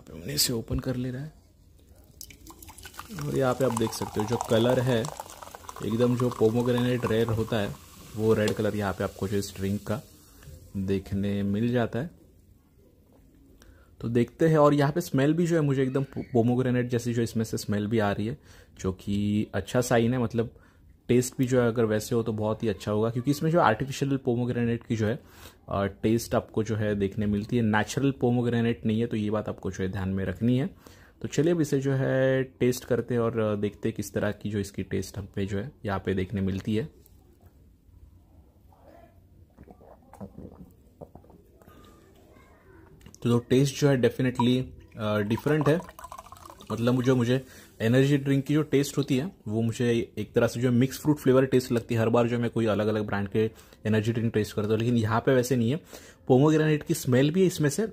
यहाँ पे मैंने इसे ओपन कर ले रहा है और यहाँ पे आप देख सकते हो जो कलर है एकदम जो पोमोग्रेनेट रेड होता है वो रेड कलर यहाँ पे आपको जो इस ड्रिंक का देखने मिल जाता है तो देखते हैं और यहाँ पे स्मेल भी जो है मुझे एकदम पोमोग्रेनेट जैसी जो इसमें से स्मेल भी आ रही है जो कि अच्छा साइन है मतलब टेस्ट भी जो है अगर वैसे हो तो बहुत ही अच्छा होगा क्योंकि इसमें जो आर्टिफिशियल पोमोग्रेनेट की जो है टेस्ट आपको जो है देखने मिलती है नेचुरल पोमोग्रेनेट नहीं है तो ये बात आपको जो है ध्यान में रखनी है तो चलिए अब इसे जो है टेस्ट करते हैं और देखते हैं किस तरह की जो इसकी टेस्ट हम पे जो है यहाँ पे देखने मिलती है तो, तो टेस्ट जो है डेफिनेटली डिफरेंट है मतलब मुझे मुझे एनर्जी ड्रिंक की जो टेस्ट होती है वो मुझे एक तरह से जो मिक्स फ्रूट फ्लेवर टेस्ट लगती है हर बार जो मैं कोई अलग अलग ब्रांड के एनर्जी ड्रिंक टेस्ट करता हूँ लेकिन यहाँ पे वैसे नहीं है पोमोग्रेनेट की स्मेल भी है इसमें से